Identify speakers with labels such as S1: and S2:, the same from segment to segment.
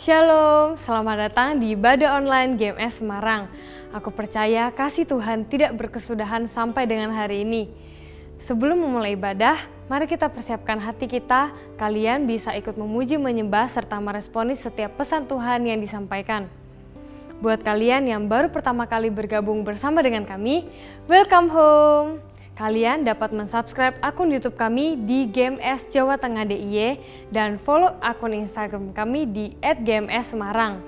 S1: Shalom, selamat datang di Bada Online GMS Semarang. Aku percaya kasih Tuhan tidak berkesudahan sampai dengan hari ini. Sebelum memulai ibadah, mari kita persiapkan hati kita. Kalian bisa ikut memuji, menyembah, serta meresponi setiap pesan Tuhan yang disampaikan. Buat kalian yang baru pertama kali bergabung bersama dengan kami, welcome home! Kalian dapat mensubscribe akun YouTube kami di GMS Jawa Tengah DIY dan follow akun Instagram kami di @gmssemarang.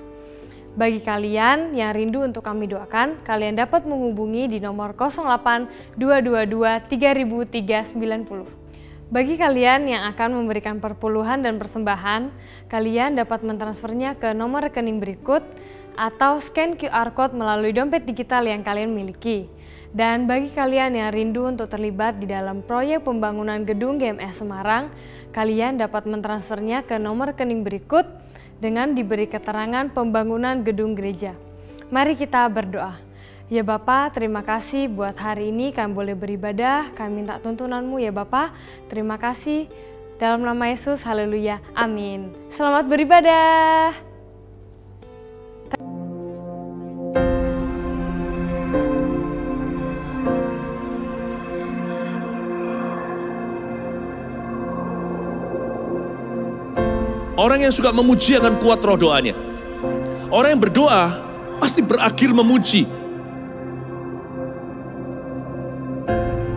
S1: Bagi kalian yang rindu untuk kami doakan, kalian dapat menghubungi di nomor 08 222 Bagi kalian yang akan memberikan perpuluhan dan persembahan, kalian dapat mentransfernya ke nomor rekening berikut atau scan QR Code melalui dompet digital yang kalian miliki. Dan bagi kalian yang rindu untuk terlibat di dalam proyek pembangunan gedung GMS Semarang, kalian dapat mentransfernya ke nomor rekening berikut dengan diberi keterangan pembangunan gedung gereja. Mari kita berdoa. Ya Bapa, terima kasih buat hari ini kami boleh beribadah. Kami minta tuntunanmu ya Bapa. Terima kasih. Dalam nama Yesus, haleluya. Amin. Selamat beribadah.
S2: Orang yang suka memuji akan kuat roh doanya. Orang yang berdoa pasti berakhir memuji.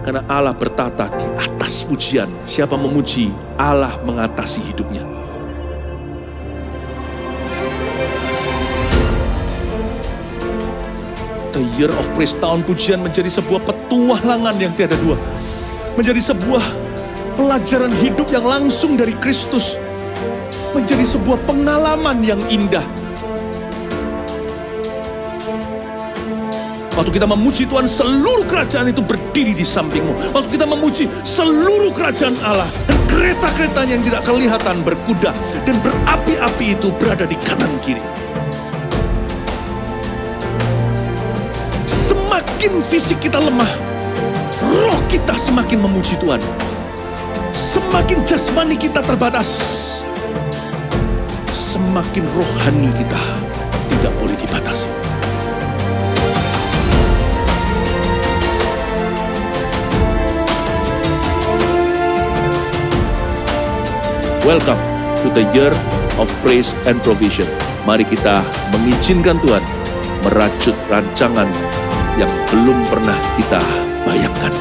S2: Karena Allah bertata di atas pujian. Siapa memuji, Allah mengatasi hidupnya. The Year of Praise, tahun pujian menjadi sebuah petualangan yang tiada dua. Menjadi sebuah pelajaran hidup yang langsung dari Kristus menjadi sebuah pengalaman yang indah. Waktu kita memuji Tuhan, seluruh kerajaan itu berdiri di sampingmu. Waktu kita memuji seluruh kerajaan Allah dan kereta-keretanya yang tidak kelihatan berkuda dan berapi-api itu berada di kanan kiri. Semakin fisik kita lemah, roh kita semakin memuji Tuhan. Semakin jasmani kita terbatas, semakin rohani kita tidak boleh dibatasi. Welcome to the year of praise and provision. Mari kita mengizinkan Tuhan merajut rancangan yang belum pernah kita bayangkan.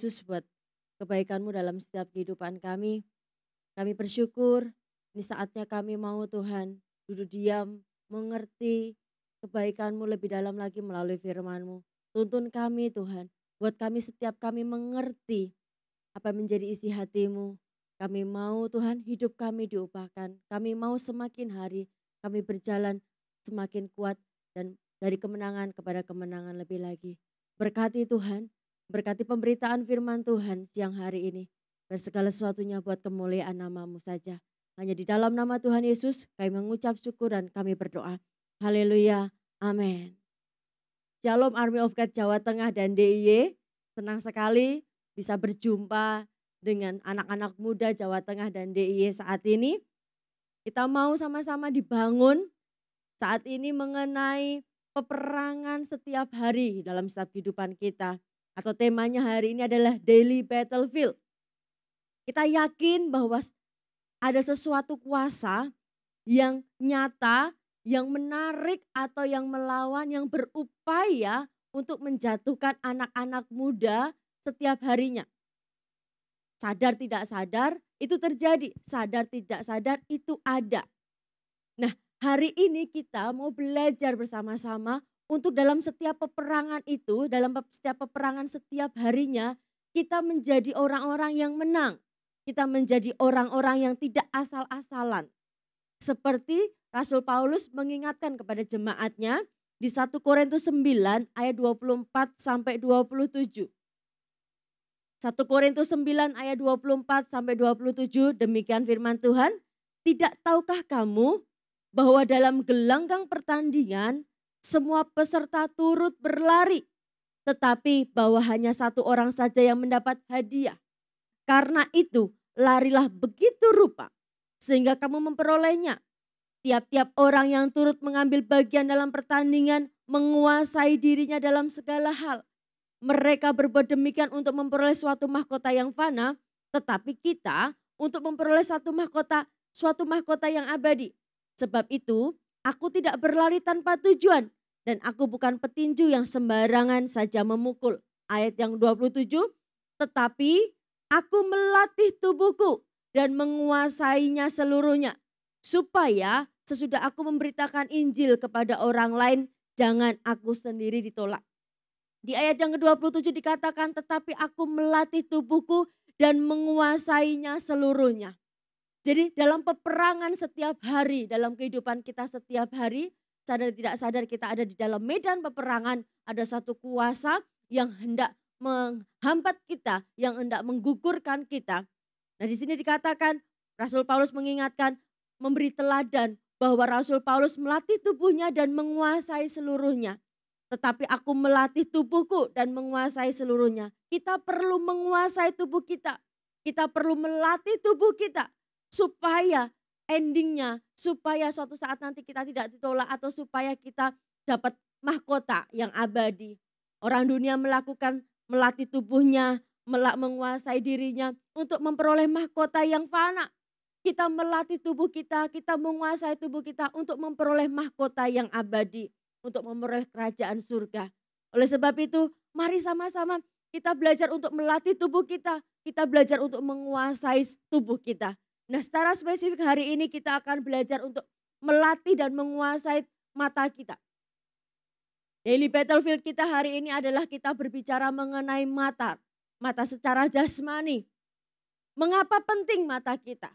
S3: Yesus buat kebaikanmu dalam setiap kehidupan kami. Kami bersyukur ini saatnya kami mau Tuhan duduk diam, mengerti kebaikanmu lebih dalam lagi melalui firmanmu. Tuntun kami Tuhan, buat kami setiap kami mengerti apa menjadi isi hatimu. Kami mau Tuhan hidup kami diubahkan, kami mau semakin hari kami berjalan semakin kuat dan dari kemenangan kepada kemenangan lebih lagi. Berkati Tuhan Berkati pemberitaan firman Tuhan siang hari ini. Biar segala sesuatunya buat kemuliaan namamu saja. Hanya di dalam nama Tuhan Yesus kami mengucap syukur dan kami berdoa. Haleluya. Amin. Shalom Army of God Jawa Tengah dan DIY. Senang sekali bisa berjumpa dengan anak-anak muda Jawa Tengah dan DIY saat ini. Kita mau sama-sama dibangun saat ini mengenai peperangan setiap hari dalam setiap kehidupan kita atau temanya hari ini adalah daily battlefield. Kita yakin bahwa ada sesuatu kuasa yang nyata, yang menarik atau yang melawan, yang berupaya untuk menjatuhkan anak-anak muda setiap harinya. Sadar tidak sadar, itu terjadi. Sadar tidak sadar, itu ada. Nah, hari ini kita mau belajar bersama-sama untuk dalam setiap peperangan itu, dalam setiap peperangan setiap harinya, kita menjadi orang-orang yang menang. Kita menjadi orang-orang yang tidak asal-asalan. Seperti Rasul Paulus mengingatkan kepada jemaatnya di 1 Korintus 9 ayat 24 sampai 27. 1 Korintus 9 ayat 24 sampai 27 demikian firman Tuhan. Tidak tahukah kamu bahwa dalam gelanggang pertandingan semua peserta turut berlari. Tetapi bahwa hanya satu orang saja yang mendapat hadiah. Karena itu larilah begitu rupa sehingga kamu memperolehnya. Tiap-tiap orang yang turut mengambil bagian dalam pertandingan menguasai dirinya dalam segala hal. Mereka berbuat demikian untuk memperoleh suatu mahkota yang fana, tetapi kita untuk memperoleh satu mahkota, suatu mahkota yang abadi. Sebab itu, Aku tidak berlari tanpa tujuan dan aku bukan petinju yang sembarangan saja memukul. Ayat yang 27, tetapi aku melatih tubuhku dan menguasainya seluruhnya supaya sesudah aku memberitakan Injil kepada orang lain jangan aku sendiri ditolak. Di ayat yang ke-27 dikatakan tetapi aku melatih tubuhku dan menguasainya seluruhnya. Jadi dalam peperangan setiap hari, dalam kehidupan kita setiap hari, sadar tidak sadar kita ada di dalam medan peperangan, ada satu kuasa yang hendak menghambat kita, yang hendak menggugurkan kita. Nah di sini dikatakan, Rasul Paulus mengingatkan, memberi teladan bahwa Rasul Paulus melatih tubuhnya dan menguasai seluruhnya. Tetapi aku melatih tubuhku dan menguasai seluruhnya. Kita perlu menguasai tubuh kita. Kita perlu melatih tubuh kita supaya endingnya, supaya suatu saat nanti kita tidak ditolak atau supaya kita dapat mahkota yang abadi. Orang dunia melakukan melatih tubuhnya, melak menguasai dirinya untuk memperoleh mahkota yang fana. Kita melatih tubuh kita, kita menguasai tubuh kita untuk memperoleh mahkota yang abadi, untuk memperoleh kerajaan surga. Oleh sebab itu, mari sama-sama kita belajar untuk melatih tubuh kita, kita belajar untuk menguasai tubuh kita. Nah secara spesifik hari ini kita akan belajar untuk melatih dan menguasai mata kita. Daily battlefield kita hari ini adalah kita berbicara mengenai mata. Mata secara jasmani. Mengapa penting mata kita?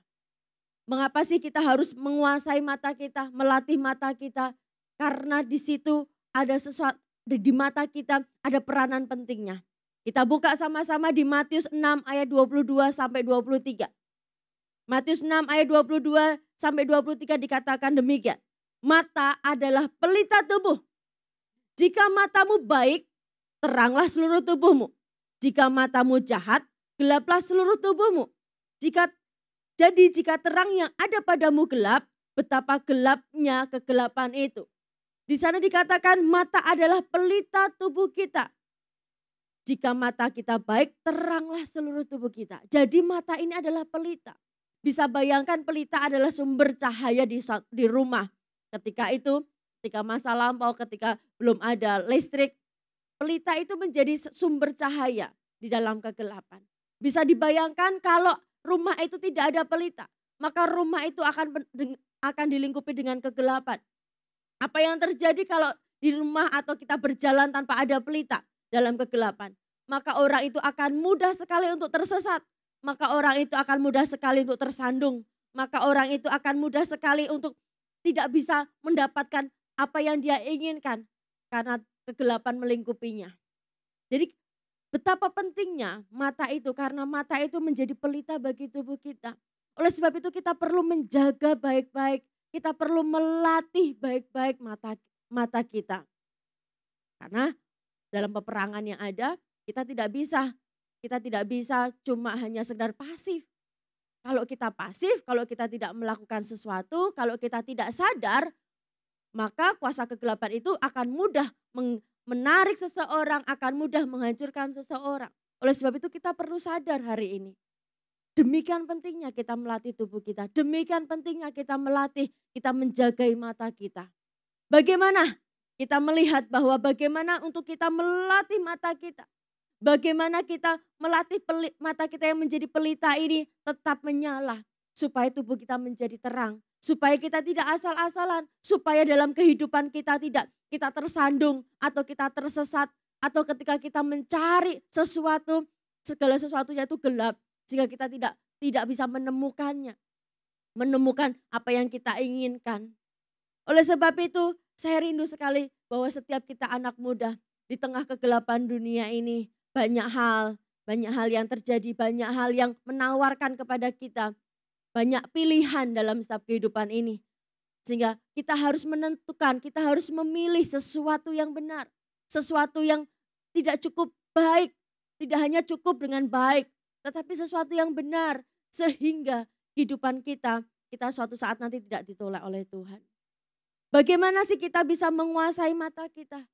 S3: Mengapa sih kita harus menguasai mata kita, melatih mata kita? Karena di situ ada sesuatu, di mata kita ada peranan pentingnya. Kita buka sama-sama di Matius 6 ayat 22 sampai 23. Matius 6 ayat 22 sampai 23 dikatakan demikian. Mata adalah pelita tubuh. Jika matamu baik, teranglah seluruh tubuhmu. Jika matamu jahat, gelaplah seluruh tubuhmu. Jika jadi jika terang yang ada padamu gelap, betapa gelapnya kegelapan itu. Di sana dikatakan mata adalah pelita tubuh kita. Jika mata kita baik, teranglah seluruh tubuh kita. Jadi mata ini adalah pelita. Bisa bayangkan pelita adalah sumber cahaya di, di rumah. Ketika itu, ketika masa lampau, ketika belum ada listrik, pelita itu menjadi sumber cahaya di dalam kegelapan. Bisa dibayangkan kalau rumah itu tidak ada pelita, maka rumah itu akan akan dilingkupi dengan kegelapan. Apa yang terjadi kalau di rumah atau kita berjalan tanpa ada pelita dalam kegelapan? Maka orang itu akan mudah sekali untuk tersesat maka orang itu akan mudah sekali untuk tersandung. Maka orang itu akan mudah sekali untuk tidak bisa mendapatkan apa yang dia inginkan karena kegelapan melingkupinya. Jadi betapa pentingnya mata itu karena mata itu menjadi pelita bagi tubuh kita. Oleh sebab itu kita perlu menjaga baik-baik, kita perlu melatih baik-baik mata mata kita. Karena dalam peperangan yang ada, kita tidak bisa kita tidak bisa cuma hanya sekedar pasif. Kalau kita pasif, kalau kita tidak melakukan sesuatu, kalau kita tidak sadar, maka kuasa kegelapan itu akan mudah menarik seseorang, akan mudah menghancurkan seseorang. Oleh sebab itu kita perlu sadar hari ini. Demikian pentingnya kita melatih tubuh kita. Demikian pentingnya kita melatih, kita menjagai mata kita. Bagaimana kita melihat bahwa bagaimana untuk kita melatih mata kita. Bagaimana kita melatih peli, mata kita yang menjadi pelita ini tetap menyala. Supaya tubuh kita menjadi terang. Supaya kita tidak asal-asalan. Supaya dalam kehidupan kita tidak kita tersandung atau kita tersesat. Atau ketika kita mencari sesuatu, segala sesuatunya itu gelap. sehingga kita tidak tidak bisa menemukannya. Menemukan apa yang kita inginkan. Oleh sebab itu, saya rindu sekali bahwa setiap kita anak muda di tengah kegelapan dunia ini, banyak hal, banyak hal yang terjadi, banyak hal yang menawarkan kepada kita, banyak pilihan dalam setiap kehidupan ini. Sehingga kita harus menentukan, kita harus memilih sesuatu yang benar, sesuatu yang tidak cukup baik, tidak hanya cukup dengan baik, tetapi sesuatu yang benar sehingga kehidupan kita kita suatu saat nanti tidak ditolak oleh Tuhan. Bagaimana sih kita bisa menguasai mata kita?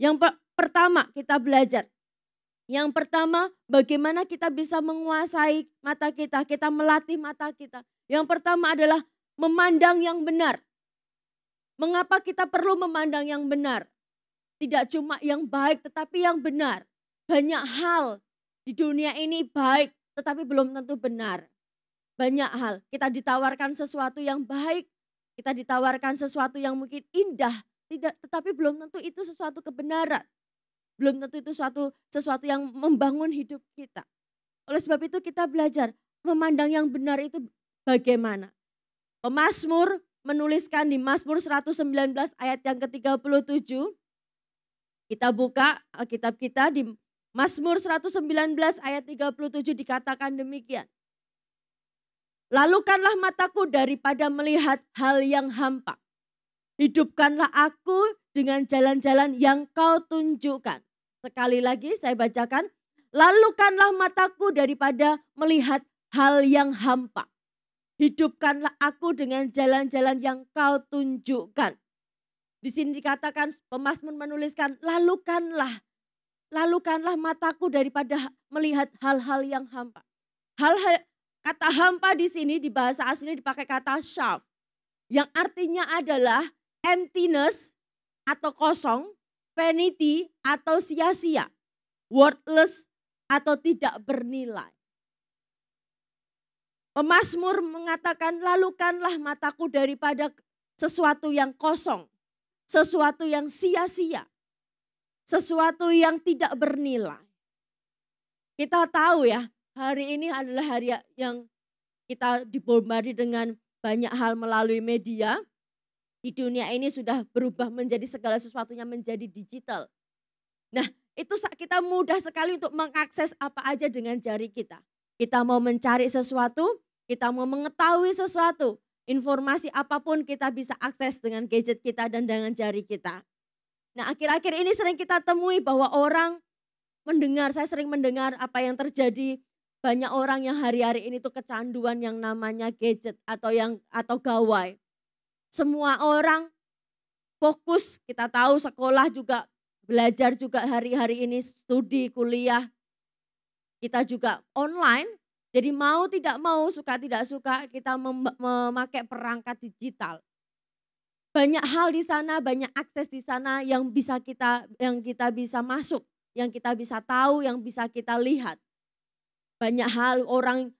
S3: Yang pertama kita belajar yang pertama, bagaimana kita bisa menguasai mata kita, kita melatih mata kita. Yang pertama adalah memandang yang benar. Mengapa kita perlu memandang yang benar? Tidak cuma yang baik, tetapi yang benar. Banyak hal di dunia ini baik, tetapi belum tentu benar. Banyak hal, kita ditawarkan sesuatu yang baik, kita ditawarkan sesuatu yang mungkin indah, tidak tetapi belum tentu itu sesuatu kebenaran belum tentu itu suatu sesuatu yang membangun hidup kita. Oleh sebab itu kita belajar memandang yang benar itu bagaimana. Pemasmur menuliskan di Mazmur 119 ayat yang ke-37. Kita buka Alkitab kita di Mazmur 119 ayat 37 dikatakan demikian. Lalukanlah mataku daripada melihat hal yang hampa. Hidupkanlah aku dengan jalan-jalan yang kau tunjukkan. Sekali lagi saya bacakan, lalukanlah mataku daripada melihat hal yang hampa. Hidupkanlah aku dengan jalan-jalan yang kau tunjukkan. Di sini dikatakan pemazmur menuliskan, lalukanlah, lalukanlah mataku daripada melihat hal-hal yang hampa. Hal-hal kata hampa di sini di bahasa aslinya dipakai kata shaf, yang artinya adalah emptiness atau kosong, vanity atau sia-sia, worthless atau tidak bernilai. Pemasmur mengatakan, lalukanlah mataku daripada sesuatu yang kosong, sesuatu yang sia-sia, sesuatu yang tidak bernilai. Kita tahu ya, hari ini adalah hari yang kita dibombardi dengan banyak hal melalui media. Di dunia ini sudah berubah menjadi segala sesuatunya menjadi digital. Nah itu kita mudah sekali untuk mengakses apa aja dengan jari kita. Kita mau mencari sesuatu, kita mau mengetahui sesuatu, informasi apapun kita bisa akses dengan gadget kita dan dengan jari kita. Nah akhir-akhir ini sering kita temui bahwa orang mendengar, saya sering mendengar apa yang terjadi banyak orang yang hari-hari ini tuh kecanduan yang namanya gadget atau yang atau gawai. Semua orang fokus, kita tahu sekolah juga, belajar juga hari-hari ini, studi, kuliah. Kita juga online, jadi mau tidak mau, suka tidak suka kita memakai perangkat digital. Banyak hal di sana, banyak akses di sana yang bisa kita yang kita bisa masuk, yang kita bisa tahu, yang bisa kita lihat. Banyak hal orang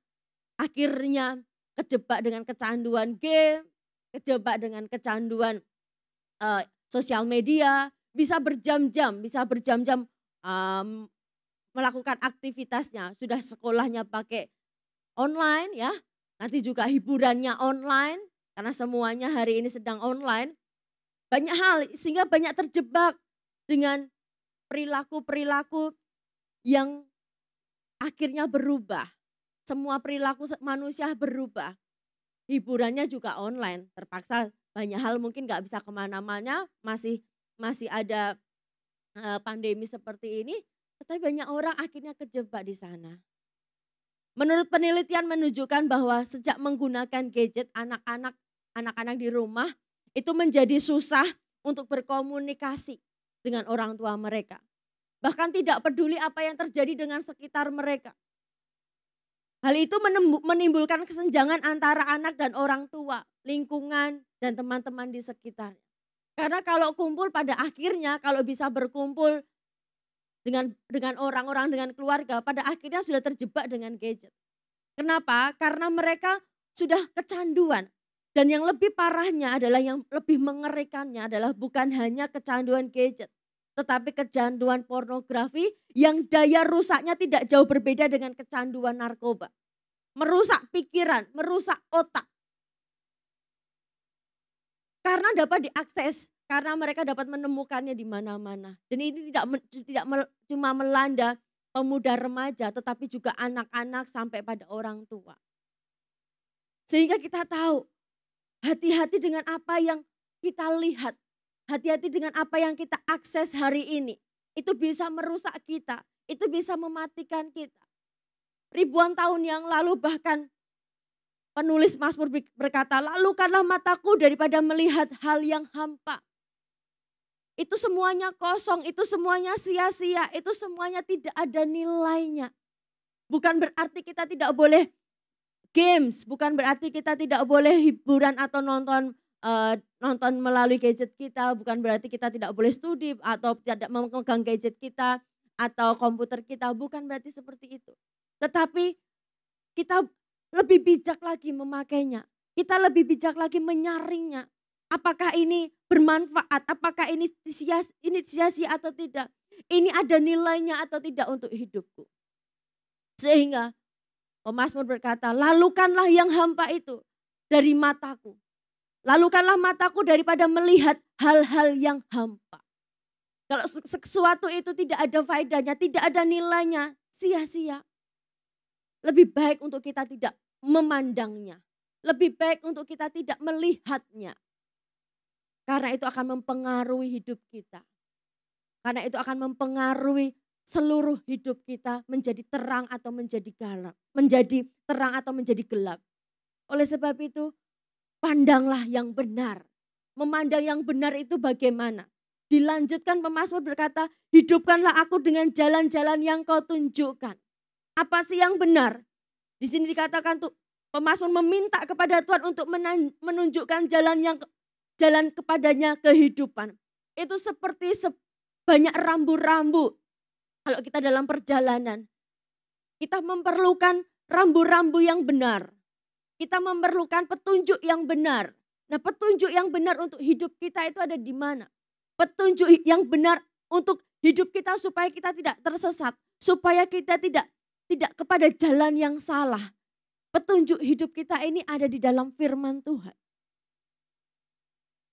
S3: akhirnya kejebak dengan kecanduan game, kejebak dengan kecanduan uh, sosial media, bisa berjam-jam, bisa berjam-jam um, melakukan aktivitasnya. Sudah sekolahnya pakai online ya, nanti juga hiburannya online karena semuanya hari ini sedang online. Banyak hal sehingga banyak terjebak dengan perilaku-perilaku yang akhirnya berubah. Semua perilaku manusia berubah hiburannya juga online terpaksa banyak hal mungkin nggak bisa kemana-mana masih masih ada pandemi seperti ini tetapi banyak orang akhirnya kejebak di sana menurut penelitian menunjukkan bahwa sejak menggunakan gadget anak-anak anak-anak di rumah itu menjadi susah untuk berkomunikasi dengan orang tua mereka bahkan tidak peduli apa yang terjadi dengan sekitar mereka Hal itu menimbulkan kesenjangan antara anak dan orang tua, lingkungan, dan teman-teman di sekitarnya. Karena kalau kumpul pada akhirnya, kalau bisa berkumpul dengan dengan orang-orang, dengan keluarga, pada akhirnya sudah terjebak dengan gadget. Kenapa? Karena mereka sudah kecanduan. Dan yang lebih parahnya adalah yang lebih mengerikannya adalah bukan hanya kecanduan gadget tetapi kecanduan pornografi yang daya rusaknya tidak jauh berbeda dengan kecanduan narkoba. Merusak pikiran, merusak otak. Karena dapat diakses, karena mereka dapat menemukannya di mana-mana. Dan ini tidak tidak cuma melanda pemuda remaja, tetapi juga anak-anak sampai pada orang tua. Sehingga kita tahu hati-hati dengan apa yang kita lihat, Hati-hati dengan apa yang kita akses hari ini. Itu bisa merusak kita, itu bisa mematikan kita. Ribuan tahun yang lalu bahkan penulis Mazmur berkata, "Lalu karena mataku daripada melihat hal yang hampa." Itu semuanya kosong, itu semuanya sia-sia, itu semuanya tidak ada nilainya. Bukan berarti kita tidak boleh games, bukan berarti kita tidak boleh hiburan atau nonton uh, nonton melalui gadget kita, bukan berarti kita tidak boleh studi atau tidak memegang gadget kita atau komputer kita, bukan berarti seperti itu. Tetapi kita lebih bijak lagi memakainya. Kita lebih bijak lagi menyaringnya. Apakah ini bermanfaat? Apakah ini sia ini sia -sia atau tidak? Ini ada nilainya atau tidak untuk hidupku? Sehingga Pemasmur berkata, lalukanlah yang hampa itu dari mataku Lalukanlah mataku daripada melihat hal-hal yang hampa. Kalau sesuatu itu tidak ada faedahnya, tidak ada nilainya, sia-sia. Lebih baik untuk kita tidak memandangnya. Lebih baik untuk kita tidak melihatnya. Karena itu akan mempengaruhi hidup kita. Karena itu akan mempengaruhi seluruh hidup kita menjadi terang atau menjadi gelap, menjadi terang atau menjadi gelap. Oleh sebab itu, pandanglah yang benar. Memandang yang benar itu bagaimana? Dilanjutkan pemasmur berkata, hidupkanlah aku dengan jalan-jalan yang kau tunjukkan. Apa sih yang benar? Di sini dikatakan tuh pemazmur meminta kepada Tuhan untuk menunjukkan jalan yang jalan kepadanya kehidupan. Itu seperti banyak rambu-rambu. Kalau kita dalam perjalanan, kita memerlukan rambu-rambu yang benar. Kita memerlukan petunjuk yang benar. Nah, petunjuk yang benar untuk hidup kita itu ada di mana? Petunjuk yang benar untuk hidup kita supaya kita tidak tersesat, supaya kita tidak tidak kepada jalan yang salah. Petunjuk hidup kita ini ada di dalam firman Tuhan.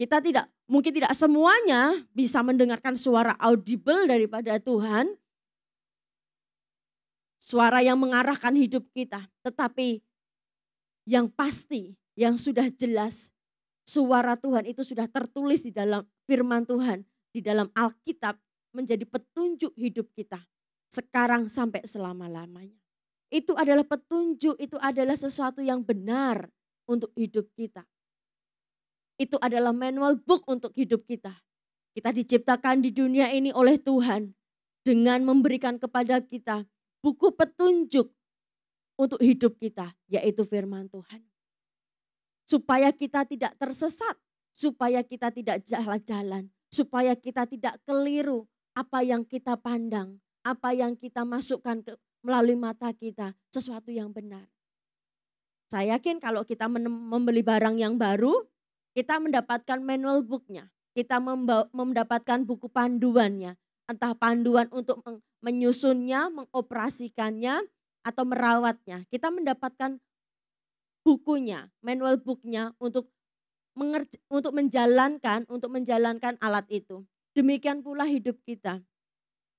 S3: Kita tidak mungkin tidak semuanya bisa mendengarkan suara audible daripada Tuhan. Suara yang mengarahkan hidup kita, tetapi yang pasti, yang sudah jelas. Suara Tuhan itu sudah tertulis di dalam firman Tuhan, di dalam Alkitab menjadi petunjuk hidup kita sekarang sampai selama-lamanya. Itu adalah petunjuk, itu adalah sesuatu yang benar untuk hidup kita. Itu adalah manual book untuk hidup kita. Kita diciptakan di dunia ini oleh Tuhan dengan memberikan kepada kita buku petunjuk untuk hidup kita, yaitu firman Tuhan. Supaya kita tidak tersesat, supaya kita tidak jalan-jalan, supaya kita tidak keliru apa yang kita pandang, apa yang kita masukkan ke, melalui mata kita, sesuatu yang benar. Saya yakin kalau kita membeli barang yang baru, kita mendapatkan manual booknya, kita mendapatkan buku panduannya, entah panduan untuk menyusunnya, mengoperasikannya, atau merawatnya. Kita mendapatkan bukunya, manual booknya untuk mengerja, untuk menjalankan untuk menjalankan alat itu. Demikian pula hidup kita.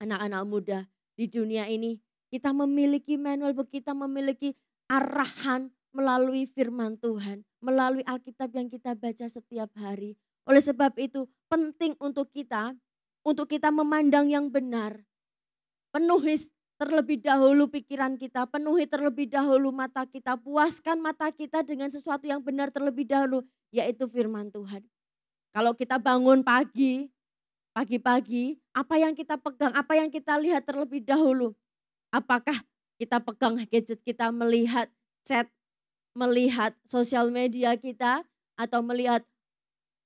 S3: Anak-anak muda di dunia ini kita memiliki manual book, kita memiliki arahan melalui firman Tuhan, melalui Alkitab yang kita baca setiap hari. Oleh sebab itu penting untuk kita untuk kita memandang yang benar. Penuhi terlebih dahulu pikiran kita, penuhi terlebih dahulu mata kita, puaskan mata kita dengan sesuatu yang benar terlebih dahulu, yaitu firman Tuhan. Kalau kita bangun pagi, pagi-pagi, apa yang kita pegang, apa yang kita lihat terlebih dahulu? Apakah kita pegang gadget kita melihat chat, melihat sosial media kita, atau melihat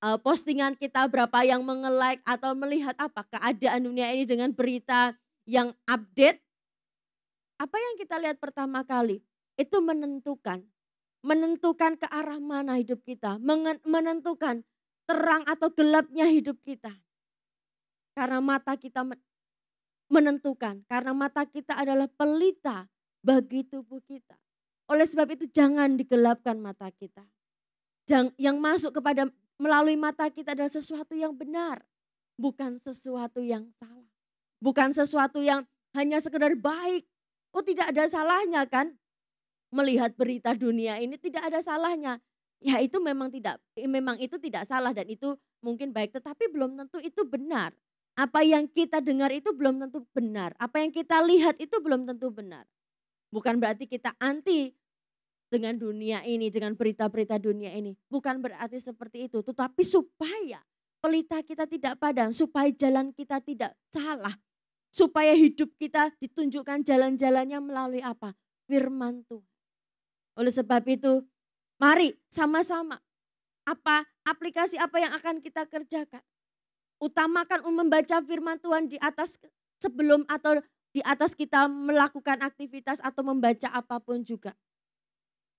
S3: eh, postingan kita berapa yang menge atau melihat apa keadaan dunia ini dengan berita yang update apa yang kita lihat pertama kali? Itu menentukan. Menentukan ke arah mana hidup kita. Menentukan terang atau gelapnya hidup kita. Karena mata kita menentukan. Karena mata kita adalah pelita bagi tubuh kita. Oleh sebab itu jangan digelapkan mata kita. Yang masuk kepada melalui mata kita adalah sesuatu yang benar. Bukan sesuatu yang salah. Bukan sesuatu yang hanya sekedar baik. Oh tidak ada salahnya kan melihat berita dunia ini tidak ada salahnya. Ya itu memang tidak memang itu tidak salah dan itu mungkin baik tetapi belum tentu itu benar. Apa yang kita dengar itu belum tentu benar. Apa yang kita lihat itu belum tentu benar. Bukan berarti kita anti dengan dunia ini, dengan berita-berita dunia ini. Bukan berarti seperti itu, tetapi supaya pelita kita tidak padam, supaya jalan kita tidak salah, supaya hidup kita ditunjukkan jalan-jalannya melalui apa? Firman Tuhan. Oleh sebab itu, mari sama-sama apa aplikasi apa yang akan kita kerjakan? Utamakan membaca firman Tuhan di atas sebelum atau di atas kita melakukan aktivitas atau membaca apapun juga.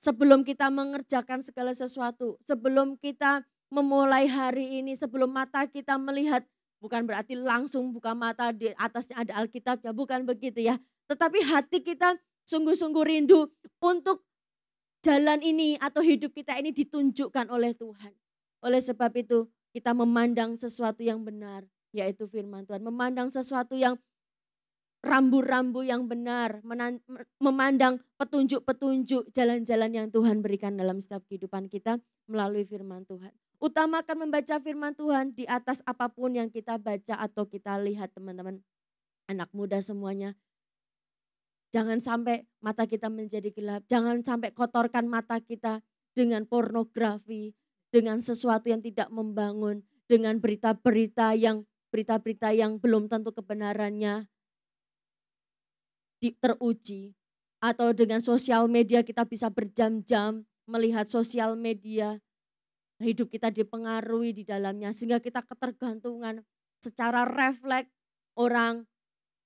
S3: Sebelum kita mengerjakan segala sesuatu, sebelum kita memulai hari ini, sebelum mata kita melihat Bukan berarti langsung buka mata di atasnya ada Alkitab ya, bukan begitu ya. Tetapi hati kita sungguh-sungguh rindu untuk jalan ini atau hidup kita ini ditunjukkan oleh Tuhan. Oleh sebab itu kita memandang sesuatu yang benar, yaitu firman Tuhan. Memandang sesuatu yang rambu-rambu yang benar, memandang petunjuk-petunjuk jalan-jalan yang Tuhan berikan dalam setiap kehidupan kita melalui firman Tuhan. Utamakan membaca firman Tuhan di atas apapun yang kita baca atau kita lihat teman-teman. Anak muda semuanya. Jangan sampai mata kita menjadi gelap. Jangan sampai kotorkan mata kita dengan pornografi. Dengan sesuatu yang tidak membangun. Dengan berita-berita yang berita-berita yang belum tentu kebenarannya teruji. Atau dengan sosial media kita bisa berjam-jam melihat sosial media hidup kita dipengaruhi di dalamnya sehingga kita ketergantungan secara refleks orang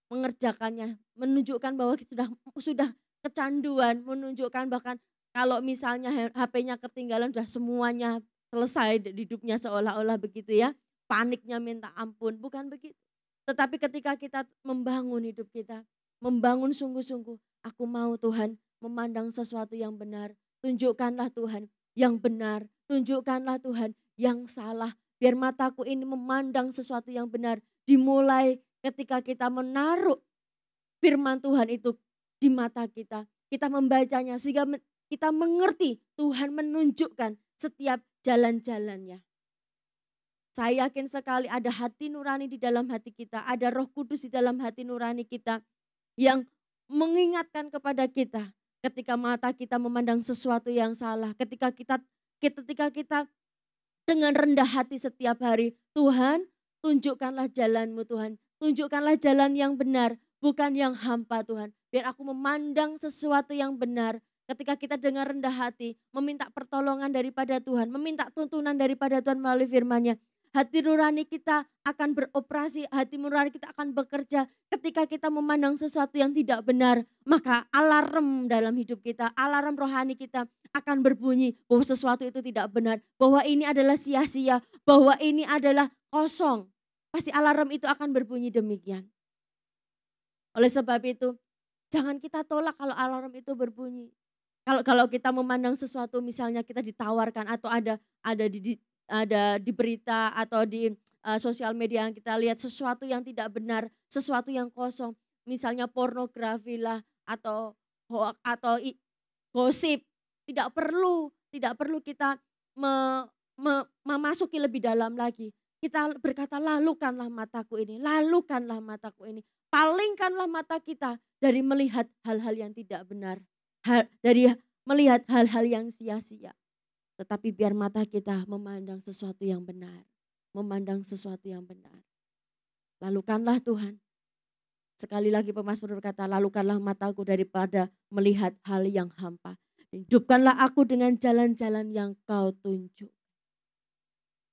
S3: mengerjakannya menunjukkan bahwa kita sudah sudah kecanduan menunjukkan bahkan kalau misalnya HP-nya ketinggalan sudah semuanya selesai hidupnya seolah-olah begitu ya paniknya minta ampun bukan begitu tetapi ketika kita membangun hidup kita membangun sungguh-sungguh aku mau Tuhan memandang sesuatu yang benar tunjukkanlah Tuhan yang benar. Tunjukkanlah Tuhan yang salah. Biar mataku ini memandang sesuatu yang benar. Dimulai ketika kita menaruh firman Tuhan itu di mata kita. Kita membacanya sehingga kita mengerti Tuhan menunjukkan setiap jalan-jalannya. Saya yakin sekali ada hati nurani di dalam hati kita, ada roh kudus di dalam hati nurani kita yang mengingatkan kepada kita ketika mata kita memandang sesuatu yang salah, ketika kita ketika kita dengan rendah hati setiap hari, Tuhan, tunjukkanlah jalanmu Tuhan, tunjukkanlah jalan yang benar, bukan yang hampa Tuhan. Biar aku memandang sesuatu yang benar. Ketika kita dengan rendah hati, meminta pertolongan daripada Tuhan, meminta tuntunan daripada Tuhan melalui firman-Nya, hati nurani kita akan beroperasi, hati nurani kita akan bekerja. Ketika kita memandang sesuatu yang tidak benar, maka alarm dalam hidup kita, alarm rohani kita akan berbunyi bahwa sesuatu itu tidak benar, bahwa ini adalah sia-sia, bahwa ini adalah kosong. Pasti alarm itu akan berbunyi demikian. Oleh sebab itu, jangan kita tolak kalau alarm itu berbunyi. Kalau kalau kita memandang sesuatu misalnya kita ditawarkan atau ada ada di, ada di berita atau di uh, sosial media yang kita lihat sesuatu yang tidak benar, sesuatu yang kosong, misalnya pornografi lah atau hoak atau i, gosip. Tidak perlu, tidak perlu kita me, me, memasuki lebih dalam lagi. Kita berkata lalukanlah mataku ini, lalukanlah mataku ini. Palingkanlah mata kita dari melihat hal-hal yang tidak benar. Hal, dari melihat hal-hal yang sia-sia. Tetapi biar mata kita memandang sesuatu yang benar. Memandang sesuatu yang benar. Lalukanlah Tuhan. Sekali lagi pemazmur berkata, lalukanlah mataku daripada melihat hal yang hampa. Hidupkanlah aku dengan jalan-jalan yang kau tunjuk.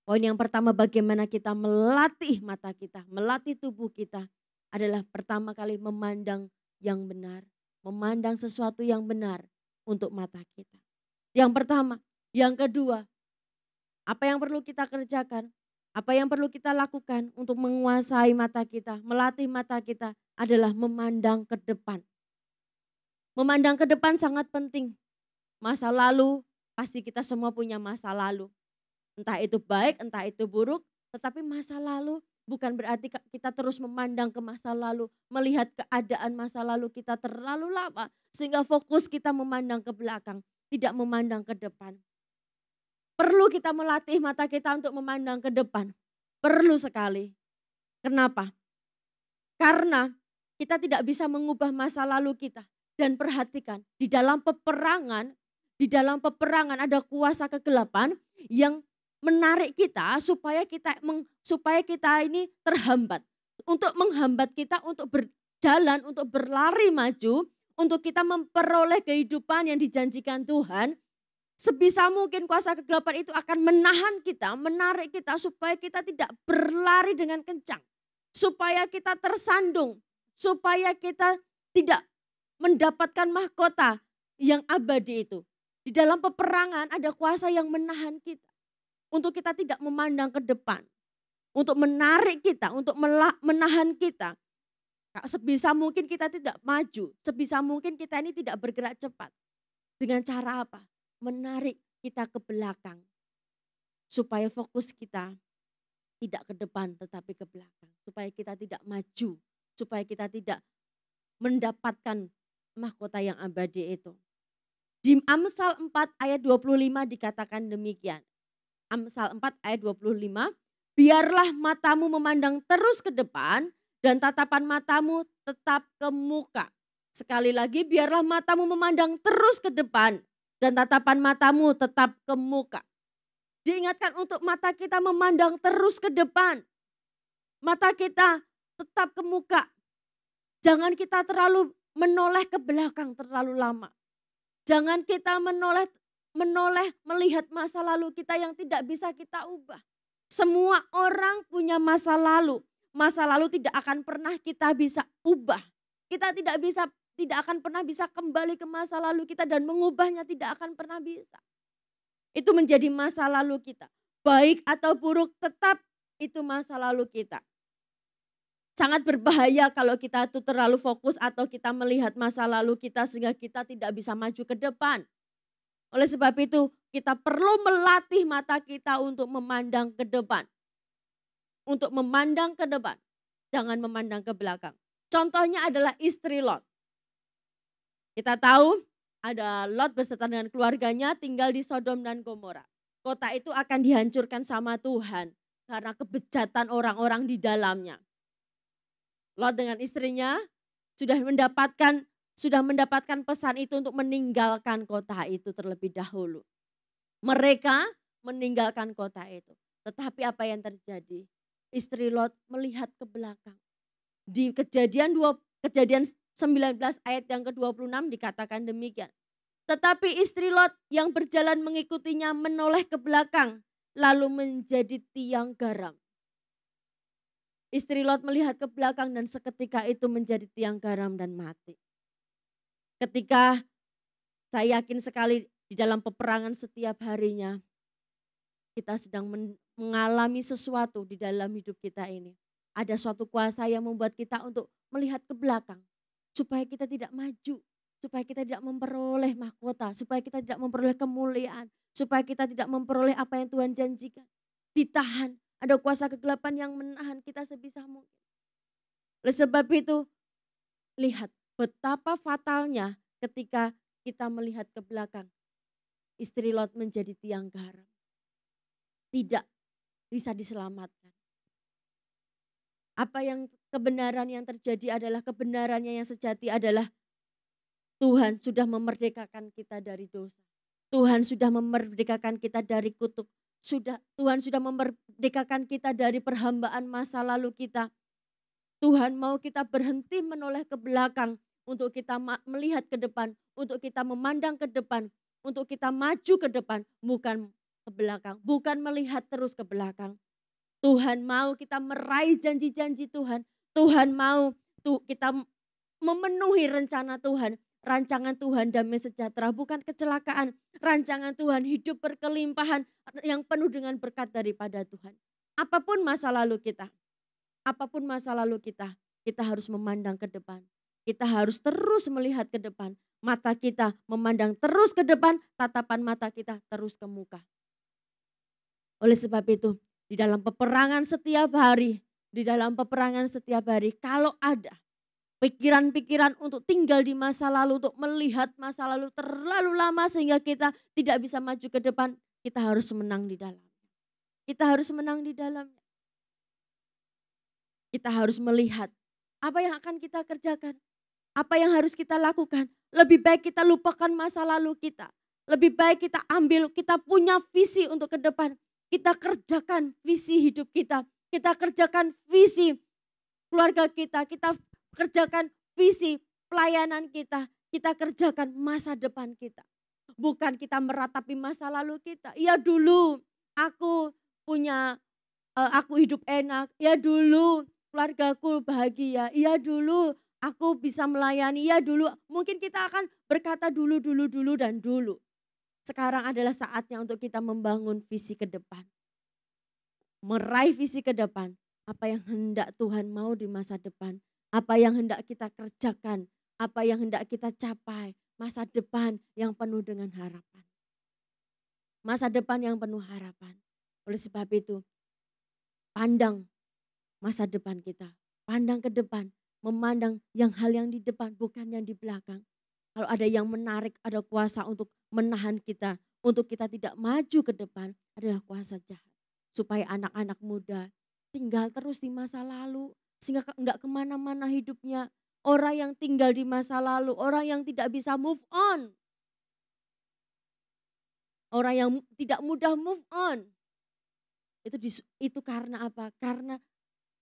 S3: Poin yang pertama bagaimana kita melatih mata kita, melatih tubuh kita adalah pertama kali memandang yang benar. Memandang sesuatu yang benar untuk mata kita. Yang pertama, yang kedua, apa yang perlu kita kerjakan? Apa yang perlu kita lakukan untuk menguasai mata kita, melatih mata kita adalah memandang ke depan. Memandang ke depan sangat penting. Masa lalu, pasti kita semua punya masa lalu. Entah itu baik, entah itu buruk, tetapi masa lalu bukan berarti kita terus memandang ke masa lalu, melihat keadaan masa lalu kita terlalu lama sehingga fokus kita memandang ke belakang, tidak memandang ke depan. Perlu kita melatih mata kita untuk memandang ke depan. Perlu sekali. Kenapa? Karena kita tidak bisa mengubah masa lalu kita. Dan perhatikan, di dalam peperangan, di dalam peperangan ada kuasa kegelapan yang menarik kita supaya kita meng, supaya kita ini terhambat. Untuk menghambat kita untuk berjalan, untuk berlari maju, untuk kita memperoleh kehidupan yang dijanjikan Tuhan, sebisa mungkin kuasa kegelapan itu akan menahan kita, menarik kita supaya kita tidak berlari dengan kencang. Supaya kita tersandung, supaya kita tidak mendapatkan mahkota yang abadi itu. Di dalam peperangan ada kuasa yang menahan kita. Untuk kita tidak memandang ke depan. Untuk menarik kita, untuk menahan kita. Sebisa mungkin kita tidak maju, sebisa mungkin kita ini tidak bergerak cepat. Dengan cara apa? menarik kita ke belakang. Supaya fokus kita tidak ke depan tetapi ke belakang. Supaya kita tidak maju, supaya kita tidak mendapatkan mahkota yang abadi itu. Di Amsal 4 ayat 25 dikatakan demikian. Amsal 4 ayat 25, biarlah matamu memandang terus ke depan dan tatapan matamu tetap ke muka. Sekali lagi, biarlah matamu memandang terus ke depan dan tatapan matamu tetap ke muka. Diingatkan untuk mata kita memandang terus ke depan. Mata kita tetap ke muka. Jangan kita terlalu menoleh ke belakang terlalu lama. Jangan kita menoleh menoleh melihat masa lalu kita yang tidak bisa kita ubah. Semua orang punya masa lalu. Masa lalu tidak akan pernah kita bisa ubah. Kita tidak bisa tidak akan pernah bisa kembali ke masa lalu kita dan mengubahnya tidak akan pernah bisa. Itu menjadi masa lalu kita. Baik atau buruk tetap itu masa lalu kita. Sangat berbahaya kalau kita itu terlalu fokus atau kita melihat masa lalu kita sehingga kita tidak bisa maju ke depan. Oleh sebab itu kita perlu melatih mata kita untuk memandang ke depan. Untuk memandang ke depan, jangan memandang ke belakang. Contohnya adalah istri Lot kita tahu ada Lot beserta dengan keluarganya tinggal di Sodom dan Gomora. Kota itu akan dihancurkan sama Tuhan karena kebejatan orang-orang di dalamnya. Lot dengan istrinya sudah mendapatkan sudah mendapatkan pesan itu untuk meninggalkan kota itu terlebih dahulu. Mereka meninggalkan kota itu. Tetapi apa yang terjadi? Istri Lot melihat ke belakang. Di kejadian dua kejadian 19 ayat yang ke-26 dikatakan demikian. Tetapi istri Lot yang berjalan mengikutinya menoleh ke belakang lalu menjadi tiang garam. Istri Lot melihat ke belakang dan seketika itu menjadi tiang garam dan mati. Ketika saya yakin sekali di dalam peperangan setiap harinya kita sedang mengalami sesuatu di dalam hidup kita ini. Ada suatu kuasa yang membuat kita untuk melihat ke belakang supaya kita tidak maju, supaya kita tidak memperoleh mahkota, supaya kita tidak memperoleh kemuliaan, supaya kita tidak memperoleh apa yang Tuhan janjikan. Ditahan, ada kuasa kegelapan yang menahan kita sebisa mungkin. Oleh sebab itu, lihat betapa fatalnya ketika kita melihat ke belakang. Istri Lot menjadi tiang garam. Tidak bisa diselamatkan. Apa yang kebenaran yang terjadi adalah kebenarannya yang sejati adalah Tuhan sudah memerdekakan kita dari dosa. Tuhan sudah memerdekakan kita dari kutuk. Sudah Tuhan sudah memerdekakan kita dari perhambaan masa lalu kita. Tuhan mau kita berhenti menoleh ke belakang untuk kita melihat ke depan, untuk kita memandang ke depan, untuk kita maju ke depan, bukan ke belakang, bukan melihat terus ke belakang. Tuhan mau kita meraih janji-janji Tuhan Tuhan mau tuh kita memenuhi rencana Tuhan, rancangan Tuhan damai sejahtera bukan kecelakaan, rancangan Tuhan hidup berkelimpahan yang penuh dengan berkat daripada Tuhan. Apapun masa lalu kita, apapun masa lalu kita, kita harus memandang ke depan. Kita harus terus melihat ke depan. Mata kita memandang terus ke depan, tatapan mata kita terus ke muka. Oleh sebab itu, di dalam peperangan setiap hari, di dalam peperangan setiap hari. Kalau ada pikiran-pikiran untuk tinggal di masa lalu, untuk melihat masa lalu terlalu lama sehingga kita tidak bisa maju ke depan, kita harus menang di dalam. Kita harus menang di dalamnya. Kita harus melihat apa yang akan kita kerjakan, apa yang harus kita lakukan. Lebih baik kita lupakan masa lalu kita. Lebih baik kita ambil, kita punya visi untuk ke depan. Kita kerjakan visi hidup kita kita kerjakan visi keluarga kita, kita kerjakan visi pelayanan kita, kita kerjakan masa depan kita. Bukan kita meratapi masa lalu kita. Ya dulu aku punya eh, aku hidup enak. Ya dulu keluargaku bahagia. Ya dulu aku bisa melayani. Ya dulu mungkin kita akan berkata dulu dulu dulu dan dulu. Sekarang adalah saatnya untuk kita membangun visi ke depan meraih visi ke depan, apa yang hendak Tuhan mau di masa depan, apa yang hendak kita kerjakan, apa yang hendak kita capai, masa depan yang penuh dengan harapan. Masa depan yang penuh harapan. Oleh sebab itu, pandang masa depan kita, pandang ke depan, memandang yang hal yang di depan bukan yang di belakang. Kalau ada yang menarik, ada kuasa untuk menahan kita, untuk kita tidak maju ke depan adalah kuasa jahat supaya anak-anak muda tinggal terus di masa lalu sehingga enggak kemana-mana hidupnya. Orang yang tinggal di masa lalu, orang yang tidak bisa move on. Orang yang tidak mudah move on. Itu itu karena apa? Karena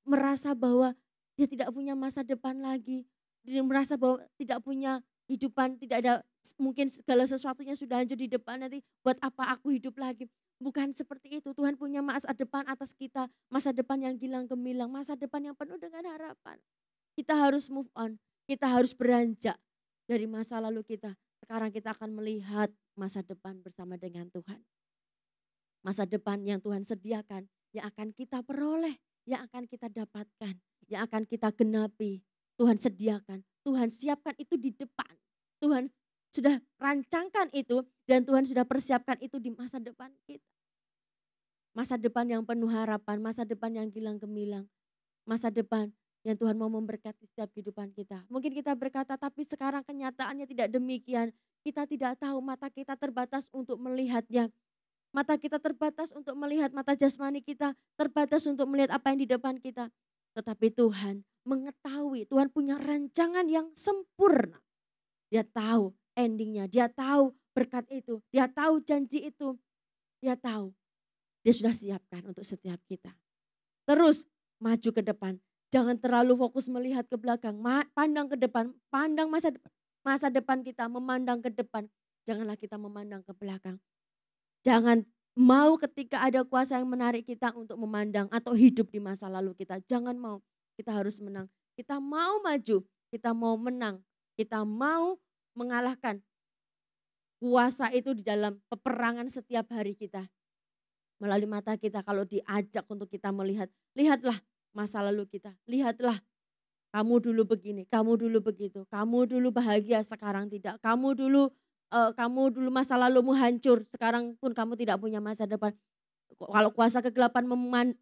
S3: merasa bahwa dia tidak punya masa depan lagi. Dia merasa bahwa tidak punya kehidupan, tidak ada mungkin segala sesuatunya sudah hancur di depan nanti buat apa aku hidup lagi. Bukan seperti itu. Tuhan punya masa depan atas kita. Masa depan yang gilang gemilang. Masa depan yang penuh dengan harapan. Kita harus move on. Kita harus beranjak dari masa lalu kita. Sekarang kita akan melihat masa depan bersama dengan Tuhan. Masa depan yang Tuhan sediakan. Yang akan kita peroleh. Yang akan kita dapatkan. Yang akan kita genapi. Tuhan sediakan. Tuhan siapkan itu di depan. Tuhan sudah rancangkan itu dan Tuhan sudah persiapkan itu di masa depan kita. Masa depan yang penuh harapan, masa depan yang gilang gemilang, masa depan yang Tuhan mau memberkati setiap kehidupan kita. Mungkin kita berkata, tapi sekarang kenyataannya tidak demikian. Kita tidak tahu, mata kita terbatas untuk melihatnya. Mata kita terbatas untuk melihat, mata jasmani kita terbatas untuk melihat apa yang di depan kita. Tetapi Tuhan mengetahui, Tuhan punya rancangan yang sempurna. Dia tahu endingnya. Dia tahu berkat itu, dia tahu janji itu, dia tahu. Dia sudah siapkan untuk setiap kita. Terus maju ke depan. Jangan terlalu fokus melihat ke belakang, pandang ke depan, pandang masa depan, masa depan kita, memandang ke depan. Janganlah kita memandang ke belakang. Jangan mau ketika ada kuasa yang menarik kita untuk memandang atau hidup di masa lalu kita. Jangan mau, kita harus menang. Kita mau maju, kita mau menang, kita mau mengalahkan. Kuasa itu di dalam peperangan setiap hari kita. Melalui mata kita kalau diajak untuk kita melihat. Lihatlah masa lalu kita. Lihatlah kamu dulu begini, kamu dulu begitu. Kamu dulu bahagia, sekarang tidak. Kamu dulu uh, kamu dulu masa lalumu hancur, sekarang pun kamu tidak punya masa depan. Kalau kuasa kegelapan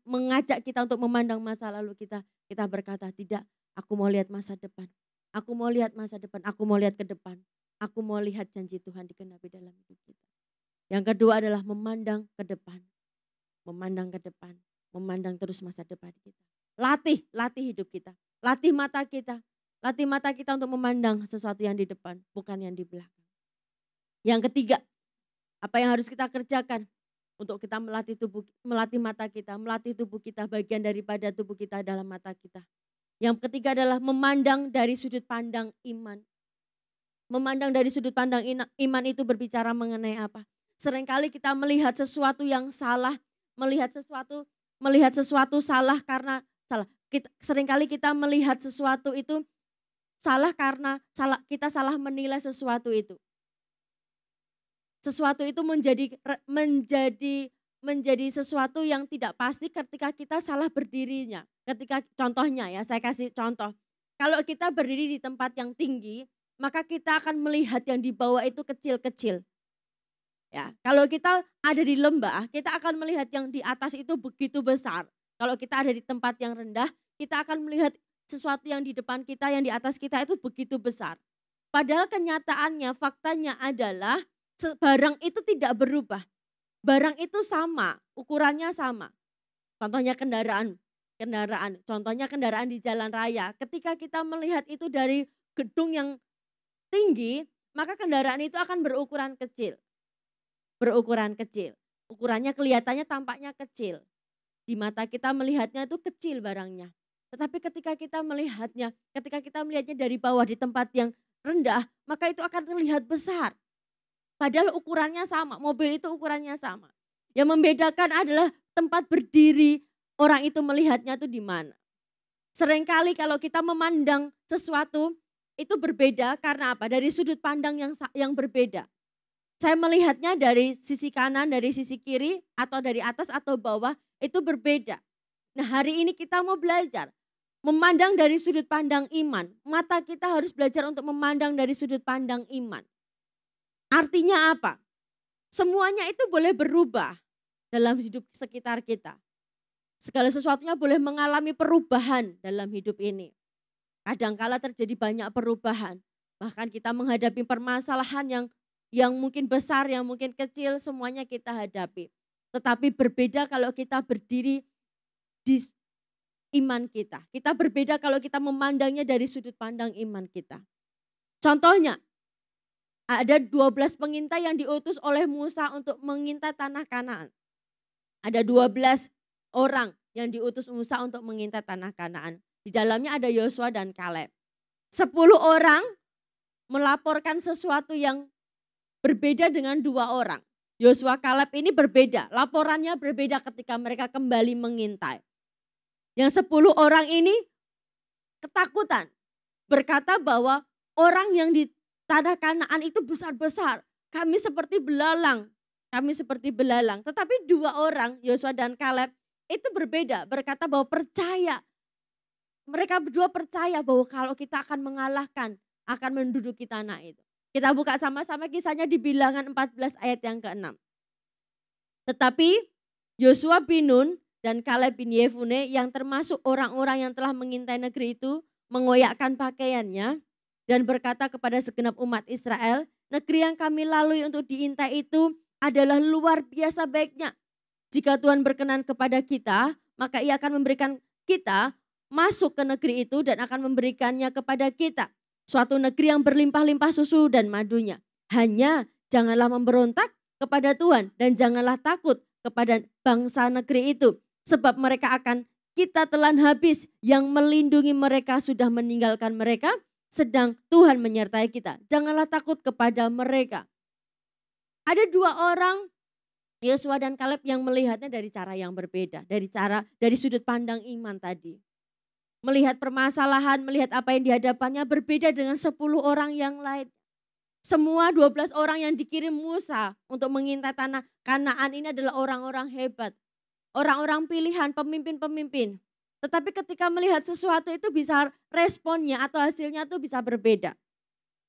S3: mengajak kita untuk memandang masa lalu kita, kita berkata, "Tidak, aku mau lihat masa depan. Aku mau lihat masa depan, aku mau lihat ke depan. Aku mau lihat janji Tuhan dikenapi dalam hidup kita. Yang kedua adalah memandang ke depan. Memandang ke depan, memandang terus masa depan kita. Latih, latih hidup kita. Latih mata kita. Latih mata kita untuk memandang sesuatu yang di depan, bukan yang di belakang. Yang ketiga, apa yang harus kita kerjakan? untuk kita melatih tubuh melatih mata kita, melatih tubuh kita bagian daripada tubuh kita dalam mata kita yang ketiga adalah memandang dari sudut pandang iman. Memandang dari sudut pandang iman itu berbicara mengenai apa? Seringkali kita melihat sesuatu yang salah, melihat sesuatu melihat sesuatu salah karena salah. Kita, seringkali kita melihat sesuatu itu salah karena salah kita salah menilai sesuatu itu. Sesuatu itu menjadi menjadi menjadi sesuatu yang tidak pasti ketika kita salah berdirinya. Ketika contohnya ya, saya kasih contoh. Kalau kita berdiri di tempat yang tinggi, maka kita akan melihat yang di bawah itu kecil-kecil. Ya, kalau kita ada di lembah, kita akan melihat yang di atas itu begitu besar. Kalau kita ada di tempat yang rendah, kita akan melihat sesuatu yang di depan kita, yang di atas kita itu begitu besar. Padahal kenyataannya, faktanya adalah barang itu tidak berubah. Barang itu sama, ukurannya sama. Contohnya kendaraan, kendaraan, contohnya kendaraan di jalan raya. Ketika kita melihat itu dari gedung yang tinggi, maka kendaraan itu akan berukuran kecil. Berukuran kecil. Ukurannya kelihatannya tampaknya kecil. Di mata kita melihatnya itu kecil barangnya. Tetapi ketika kita melihatnya, ketika kita melihatnya dari bawah di tempat yang rendah, maka itu akan terlihat besar. Padahal ukurannya sama, mobil itu ukurannya sama. Yang membedakan adalah tempat berdiri orang itu melihatnya itu di mana. Seringkali kalau kita memandang sesuatu itu berbeda karena apa? Dari sudut pandang yang yang berbeda. Saya melihatnya dari sisi kanan, dari sisi kiri, atau dari atas atau bawah itu berbeda. Nah hari ini kita mau belajar memandang dari sudut pandang iman. Mata kita harus belajar untuk memandang dari sudut pandang iman. Artinya apa? Semuanya itu boleh berubah dalam hidup sekitar kita. Segala sesuatunya boleh mengalami perubahan dalam hidup ini. Kadangkala terjadi banyak perubahan. Bahkan kita menghadapi permasalahan yang yang mungkin besar, yang mungkin kecil, semuanya kita hadapi. Tetapi berbeda kalau kita berdiri di iman kita. Kita berbeda kalau kita memandangnya dari sudut pandang iman kita. Contohnya, ada 12 pengintai yang diutus oleh Musa untuk mengintai tanah Kanaan. Ada 12 orang yang diutus Musa untuk mengintai tanah Kanaan. Di dalamnya ada Yosua dan Kaleb. 10 orang melaporkan sesuatu yang berbeda dengan dua orang. Yosua Kaleb ini berbeda, laporannya berbeda ketika mereka kembali mengintai. Yang sepuluh orang ini ketakutan, berkata bahwa orang yang di, Tanah Kanaan itu besar-besar. Kami seperti belalang. Kami seperti belalang. Tetapi dua orang, Yosua dan Kaleb, itu berbeda. Berkata bahwa percaya. Mereka berdua percaya bahwa kalau kita akan mengalahkan, akan menduduki tanah itu. Kita buka sama-sama kisahnya di bilangan 14 ayat yang ke-6. Tetapi Yosua bin Nun dan Kaleb bin Yefune yang termasuk orang-orang yang telah mengintai negeri itu mengoyakkan pakaiannya dan berkata kepada segenap umat Israel, negeri yang kami lalui untuk diintai itu adalah luar biasa baiknya. Jika Tuhan berkenan kepada kita, maka ia akan memberikan kita masuk ke negeri itu dan akan memberikannya kepada kita. Suatu negeri yang berlimpah-limpah susu dan madunya. Hanya janganlah memberontak kepada Tuhan dan janganlah takut kepada bangsa negeri itu. Sebab mereka akan kita telan habis yang melindungi mereka sudah meninggalkan mereka sedang Tuhan menyertai kita. Janganlah takut kepada mereka. Ada dua orang Yosua dan Kaleb yang melihatnya dari cara yang berbeda, dari cara dari sudut pandang iman tadi. Melihat permasalahan, melihat apa yang dihadapannya berbeda dengan 10 orang yang lain. Semua 12 orang yang dikirim Musa untuk mengintai tanah Kanaan ini adalah orang-orang hebat. Orang-orang pilihan, pemimpin-pemimpin. Tetapi ketika melihat sesuatu itu bisa responnya atau hasilnya itu bisa berbeda.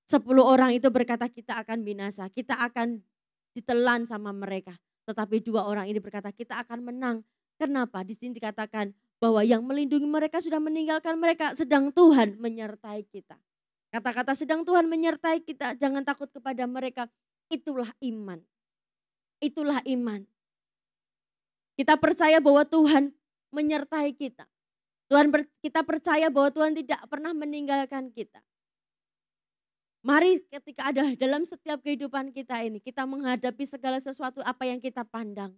S3: Sepuluh orang itu berkata kita akan binasa, kita akan ditelan sama mereka. Tetapi dua orang ini berkata kita akan menang. Kenapa? Di sini dikatakan bahwa yang melindungi mereka sudah meninggalkan mereka, sedang Tuhan menyertai kita. Kata-kata sedang Tuhan menyertai kita, jangan takut kepada mereka. Itulah iman. Itulah iman. Kita percaya bahwa Tuhan menyertai kita. Tuhan kita percaya bahwa Tuhan tidak pernah meninggalkan kita. Mari ketika ada dalam setiap kehidupan kita ini, kita menghadapi segala sesuatu apa yang kita pandang.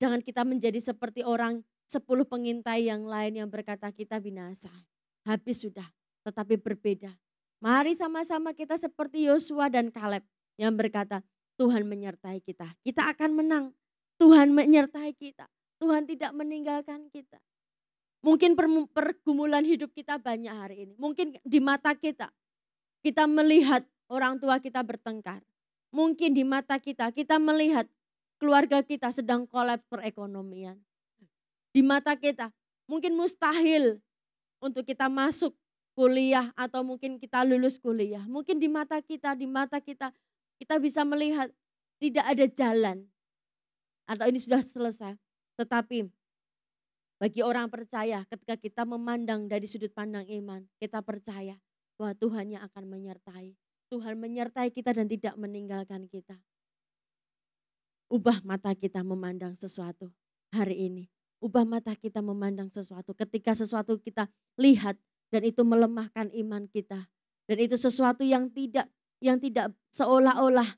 S3: Jangan kita menjadi seperti orang sepuluh pengintai yang lain yang berkata kita binasa. Habis sudah, tetapi berbeda. Mari sama-sama kita seperti Yosua dan Kaleb yang berkata, Tuhan menyertai kita. Kita akan menang. Tuhan menyertai kita. Tuhan tidak meninggalkan kita. Mungkin pergumulan hidup kita banyak hari ini. Mungkin di mata kita, kita melihat orang tua kita bertengkar. Mungkin di mata kita, kita melihat keluarga kita sedang kolaps perekonomian. Di mata kita, mungkin mustahil untuk kita masuk kuliah atau mungkin kita lulus kuliah. Mungkin di mata kita, di mata kita, kita bisa melihat tidak ada jalan. Atau ini sudah selesai. Tetapi bagi orang percaya ketika kita memandang dari sudut pandang iman, kita percaya bahwa Tuhan yang akan menyertai. Tuhan menyertai kita dan tidak meninggalkan kita. Ubah mata kita memandang sesuatu hari ini. Ubah mata kita memandang sesuatu ketika sesuatu kita lihat dan itu melemahkan iman kita. Dan itu sesuatu yang tidak yang tidak seolah-olah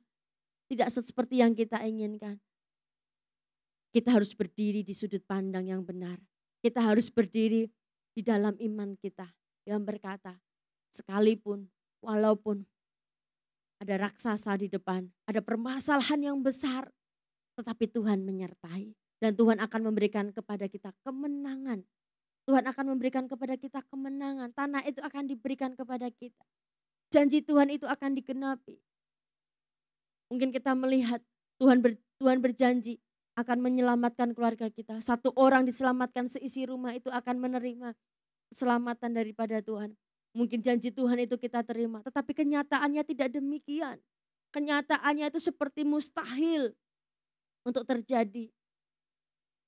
S3: tidak seperti yang kita inginkan. Kita harus berdiri di sudut pandang yang benar. Kita harus berdiri di dalam iman kita yang berkata, sekalipun, walaupun ada raksasa di depan, ada permasalahan yang besar, tetapi Tuhan menyertai dan Tuhan akan memberikan kepada kita kemenangan. Tuhan akan memberikan kepada kita kemenangan. Tanah itu akan diberikan kepada kita. Janji Tuhan itu akan digenapi. Mungkin kita melihat Tuhan ber, Tuhan berjanji akan menyelamatkan keluarga kita. Satu orang diselamatkan seisi rumah itu akan menerima keselamatan daripada Tuhan. Mungkin janji Tuhan itu kita terima, tetapi kenyataannya tidak demikian. Kenyataannya itu seperti mustahil untuk terjadi.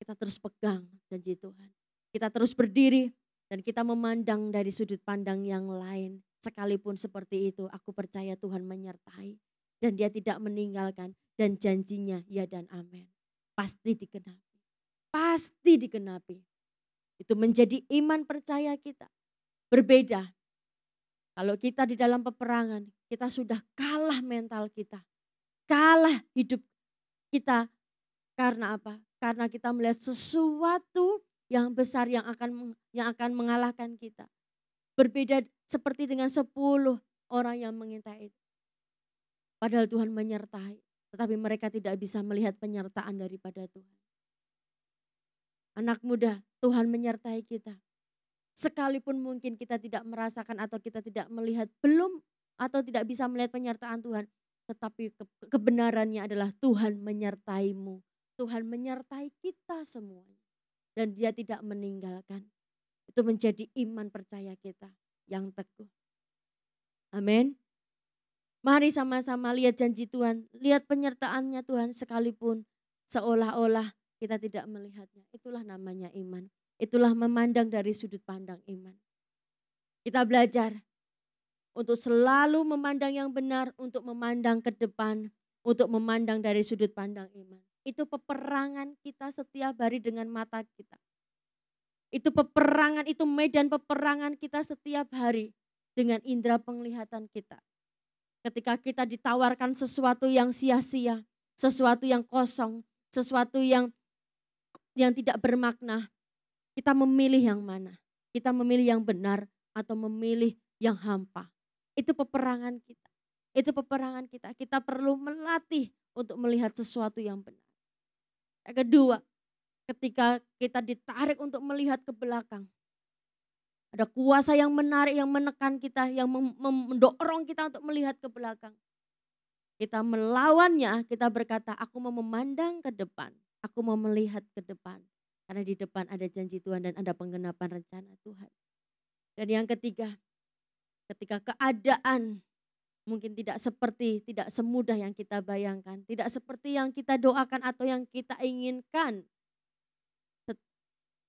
S3: Kita terus pegang janji Tuhan. Kita terus berdiri dan kita memandang dari sudut pandang yang lain. Sekalipun seperti itu, aku percaya Tuhan menyertai dan dia tidak meninggalkan dan janjinya ya dan amin pasti digenapi. Pasti digenapi. Itu menjadi iman percaya kita. Berbeda. Kalau kita di dalam peperangan, kita sudah kalah mental kita. Kalah hidup kita. Karena apa? Karena kita melihat sesuatu yang besar yang akan yang akan mengalahkan kita. Berbeda seperti dengan 10 orang yang mengintai Padahal Tuhan menyertai. Tetapi mereka tidak bisa melihat penyertaan daripada Tuhan. Anak muda, Tuhan menyertai kita. Sekalipun mungkin kita tidak merasakan atau kita tidak melihat, belum atau tidak bisa melihat penyertaan Tuhan. Tetapi kebenarannya adalah Tuhan menyertaimu. Tuhan menyertai kita semua Dan dia tidak meninggalkan. Itu menjadi iman percaya kita yang teguh. Amin. Mari sama-sama lihat janji Tuhan, lihat penyertaannya Tuhan sekalipun seolah-olah kita tidak melihatnya. Itulah namanya iman. Itulah memandang dari sudut pandang iman. Kita belajar untuk selalu memandang yang benar, untuk memandang ke depan, untuk memandang dari sudut pandang iman. Itu peperangan kita setiap hari dengan mata kita. Itu peperangan, itu medan peperangan kita setiap hari dengan indera penglihatan kita. Ketika kita ditawarkan sesuatu yang sia-sia, sesuatu yang kosong, sesuatu yang yang tidak bermakna, kita memilih yang mana? Kita memilih yang benar atau memilih yang hampa? Itu peperangan kita. Itu peperangan kita. Kita perlu melatih untuk melihat sesuatu yang benar. kedua, ketika kita ditarik untuk melihat ke belakang, ada kuasa yang menarik, yang menekan kita, yang mendorong kita untuk melihat ke belakang. Kita melawannya, kita berkata, aku mau memandang ke depan, aku mau melihat ke depan. Karena di depan ada janji Tuhan dan ada penggenapan rencana Tuhan. Dan yang ketiga, ketika keadaan mungkin tidak seperti, tidak semudah yang kita bayangkan, tidak seperti yang kita doakan atau yang kita inginkan,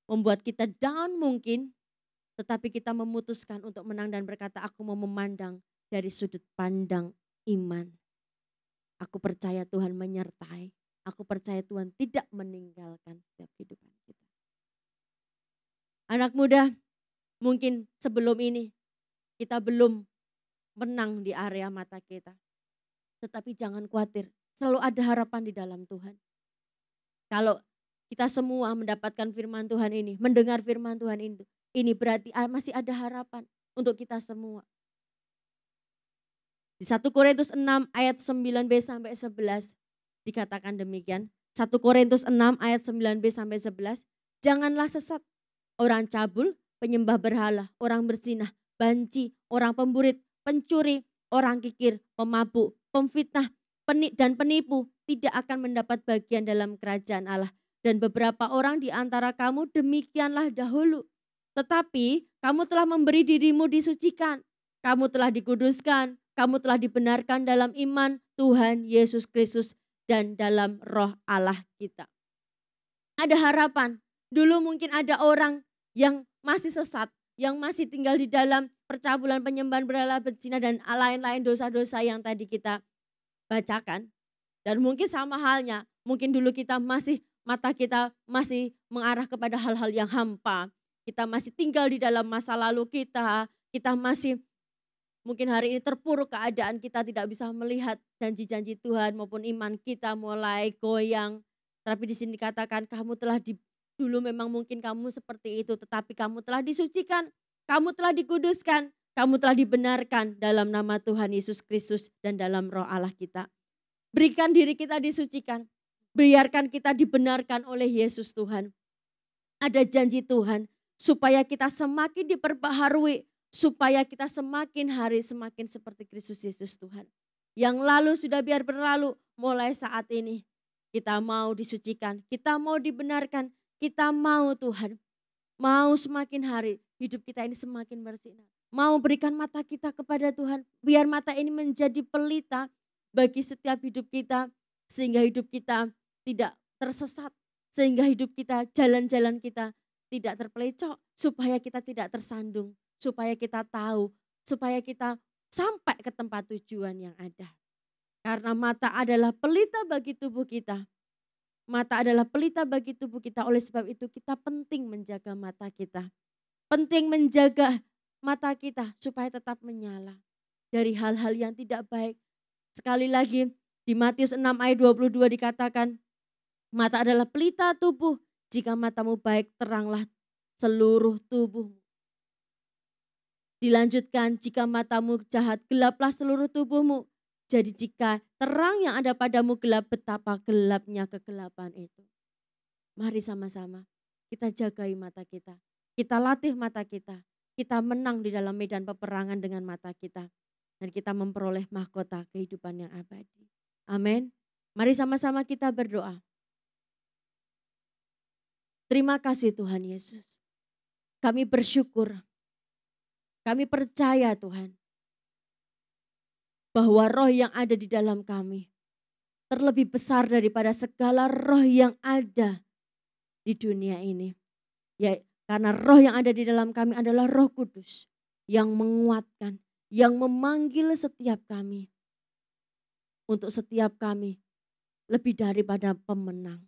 S3: membuat kita down mungkin, tetapi kita memutuskan untuk menang dan berkata, aku mau memandang dari sudut pandang iman. Aku percaya Tuhan menyertai. Aku percaya Tuhan tidak meninggalkan setiap kehidupan kita. Anak muda, mungkin sebelum ini kita belum menang di area mata kita. Tetapi jangan khawatir, selalu ada harapan di dalam Tuhan. Kalau kita semua mendapatkan firman Tuhan ini, mendengar firman Tuhan ini ini berarti ah, masih ada harapan untuk kita semua. Di 1 Korintus 6 ayat 9b sampai 11 dikatakan demikian. 1 Korintus 6 ayat 9b sampai 11. Janganlah sesat orang cabul, penyembah berhala, orang bersinah, banci, orang pemburit, pencuri, orang kikir, pemabuk, pemfitnah, penik dan penipu tidak akan mendapat bagian dalam kerajaan Allah. Dan beberapa orang di antara kamu demikianlah dahulu. Tetapi kamu telah memberi dirimu disucikan, kamu telah dikuduskan, kamu telah dibenarkan dalam iman Tuhan Yesus Kristus dan dalam roh Allah kita. Ada harapan. Dulu mungkin ada orang yang masih sesat, yang masih tinggal di dalam percabulan penyembahan berhala berzina dan lain-lain dosa-dosa yang tadi kita bacakan. Dan mungkin sama halnya, mungkin dulu kita masih mata kita masih mengarah kepada hal-hal yang hampa, kita masih tinggal di dalam masa lalu kita. Kita masih mungkin hari ini terpuruk keadaan kita tidak bisa melihat janji-janji Tuhan maupun iman kita mulai goyang. Tapi di sini dikatakan kamu telah di, dulu memang mungkin kamu seperti itu tetapi kamu telah disucikan, kamu telah dikuduskan, kamu telah dibenarkan dalam nama Tuhan Yesus Kristus dan dalam roh Allah kita. Berikan diri kita disucikan, biarkan kita dibenarkan oleh Yesus Tuhan. Ada janji Tuhan, supaya kita semakin diperbaharui, supaya kita semakin hari semakin seperti Kristus Yesus Tuhan. Yang lalu sudah biar berlalu, mulai saat ini kita mau disucikan, kita mau dibenarkan, kita mau Tuhan. Mau semakin hari hidup kita ini semakin bersinar. Mau berikan mata kita kepada Tuhan, biar mata ini menjadi pelita bagi setiap hidup kita, sehingga hidup kita tidak tersesat, sehingga hidup kita, jalan-jalan kita tidak terpelecok, supaya kita tidak tersandung, supaya kita tahu, supaya kita sampai ke tempat tujuan yang ada. Karena mata adalah pelita bagi tubuh kita. Mata adalah pelita bagi tubuh kita. Oleh sebab itu kita penting menjaga mata kita. Penting menjaga mata kita supaya tetap menyala dari hal-hal yang tidak baik. Sekali lagi di Matius 6 ayat 22 dikatakan mata adalah pelita tubuh. Jika matamu baik, teranglah seluruh tubuhmu. Dilanjutkan, jika matamu jahat, gelaplah seluruh tubuhmu. Jadi jika terang yang ada padamu gelap, betapa gelapnya kegelapan itu. Mari sama-sama kita jagai mata kita. Kita latih mata kita. Kita menang di dalam medan peperangan dengan mata kita. Dan kita memperoleh mahkota kehidupan yang abadi. Amin. Mari sama-sama kita berdoa. Terima kasih Tuhan Yesus. Kami bersyukur. Kami percaya Tuhan. Bahwa roh yang ada di dalam kami terlebih besar daripada segala roh yang ada di dunia ini. Ya, karena roh yang ada di dalam kami adalah roh kudus yang menguatkan, yang memanggil setiap kami. Untuk setiap kami lebih daripada pemenang.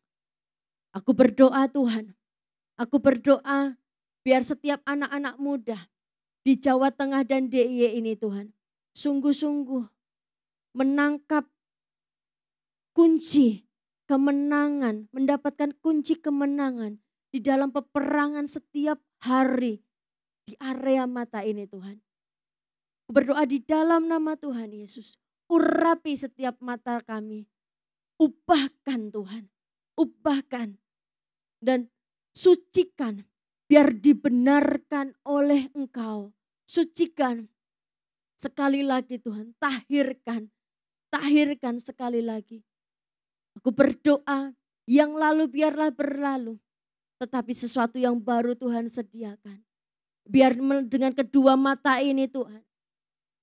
S3: Aku berdoa Tuhan, aku berdoa biar setiap anak-anak muda di Jawa Tengah dan DIY ini Tuhan, sungguh-sungguh menangkap kunci kemenangan, mendapatkan kunci kemenangan di dalam peperangan setiap hari di area mata ini Tuhan. Aku Berdoa di dalam nama Tuhan Yesus. Urapi setiap mata kami. Ubahkan Tuhan. Ubahkan dan sucikan biar dibenarkan oleh engkau. Sucikan sekali lagi Tuhan, tahirkan, tahirkan sekali lagi. Aku berdoa yang lalu biarlah berlalu, tetapi sesuatu yang baru Tuhan sediakan. Biar dengan kedua mata ini Tuhan,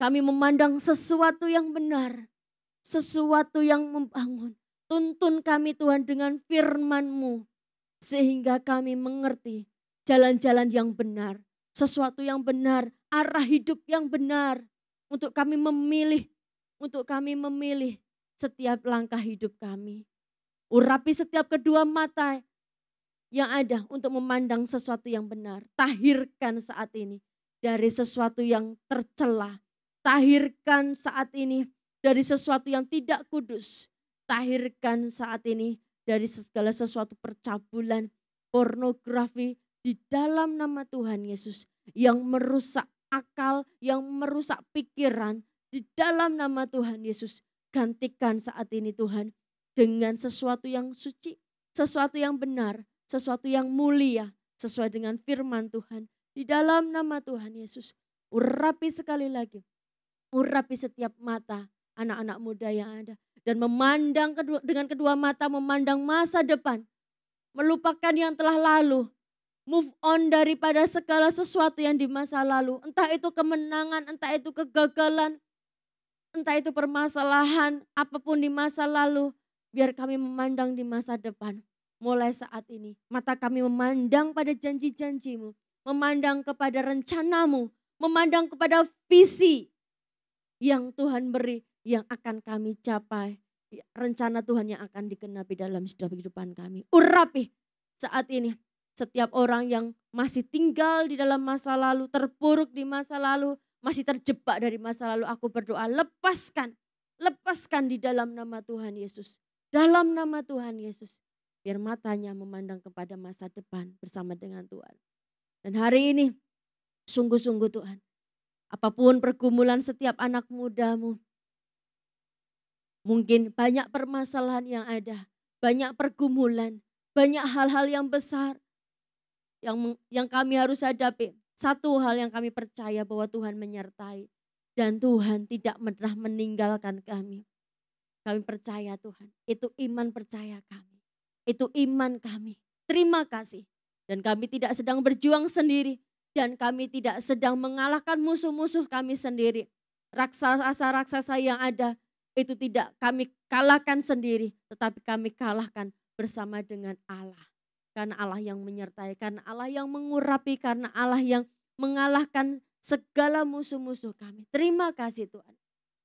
S3: kami memandang sesuatu yang benar, sesuatu yang membangun. Tuntun kami Tuhan dengan firman-Mu, sehingga kami mengerti jalan-jalan yang benar, sesuatu yang benar, arah hidup yang benar untuk kami memilih, untuk kami memilih setiap langkah hidup kami. Urapi setiap kedua mata yang ada untuk memandang sesuatu yang benar. Tahirkan saat ini dari sesuatu yang tercela. Tahirkan saat ini dari sesuatu yang tidak kudus. Tahirkan saat ini dari segala sesuatu percabulan, pornografi di dalam nama Tuhan Yesus yang merusak akal, yang merusak pikiran di dalam nama Tuhan Yesus. Gantikan saat ini Tuhan dengan sesuatu yang suci, sesuatu yang benar, sesuatu yang mulia sesuai dengan firman Tuhan di dalam nama Tuhan Yesus. Urapi sekali lagi. Urapi setiap mata anak-anak muda yang ada dan memandang kedua, dengan kedua mata memandang masa depan, melupakan yang telah lalu, move on daripada segala sesuatu yang di masa lalu, entah itu kemenangan, entah itu kegagalan, entah itu permasalahan apapun di masa lalu, biar kami memandang di masa depan. Mulai saat ini, mata kami memandang pada janji-janjimu, memandang kepada rencanamu, memandang kepada visi yang Tuhan beri yang akan kami capai. Rencana Tuhan yang akan dikenapi dalam setiap kehidupan kami. Urapi saat ini setiap orang yang masih tinggal di dalam masa lalu, terpuruk di masa lalu, masih terjebak dari masa lalu. Aku berdoa lepaskan, lepaskan di dalam nama Tuhan Yesus. Dalam nama Tuhan Yesus. Biar matanya memandang kepada masa depan bersama dengan Tuhan. Dan hari ini sungguh-sungguh Tuhan. Apapun pergumulan setiap anak mudamu, Mungkin banyak permasalahan yang ada, banyak pergumulan, banyak hal-hal yang besar yang yang kami harus hadapi. Satu hal yang kami percaya bahwa Tuhan menyertai dan Tuhan tidak pernah meninggalkan kami. Kami percaya Tuhan, itu iman percaya kami. Itu iman kami. Terima kasih. Dan kami tidak sedang berjuang sendiri dan kami tidak sedang mengalahkan musuh-musuh kami sendiri. Raksasa-raksasa yang ada itu tidak kami kalahkan sendiri, tetapi kami kalahkan bersama dengan Allah. Karena Allah yang menyertai, karena Allah yang mengurapi, karena Allah yang mengalahkan segala musuh-musuh kami. Terima kasih Tuhan.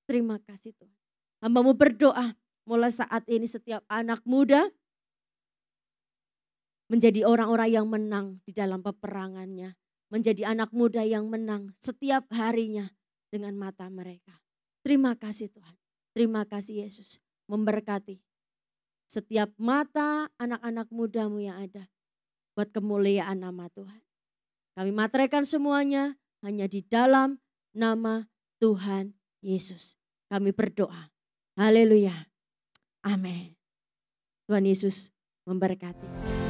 S3: Terima kasih Tuhan. Hambamu berdoa mulai saat ini setiap anak muda menjadi orang-orang yang menang di dalam peperangannya. Menjadi anak muda yang menang setiap harinya dengan mata mereka. Terima kasih Tuhan. Terima kasih Yesus memberkati setiap mata anak-anak mudamu yang ada buat kemuliaan nama Tuhan. Kami materaikan semuanya hanya di dalam nama Tuhan Yesus. Kami berdoa. Haleluya. Amin. Tuhan Yesus memberkati.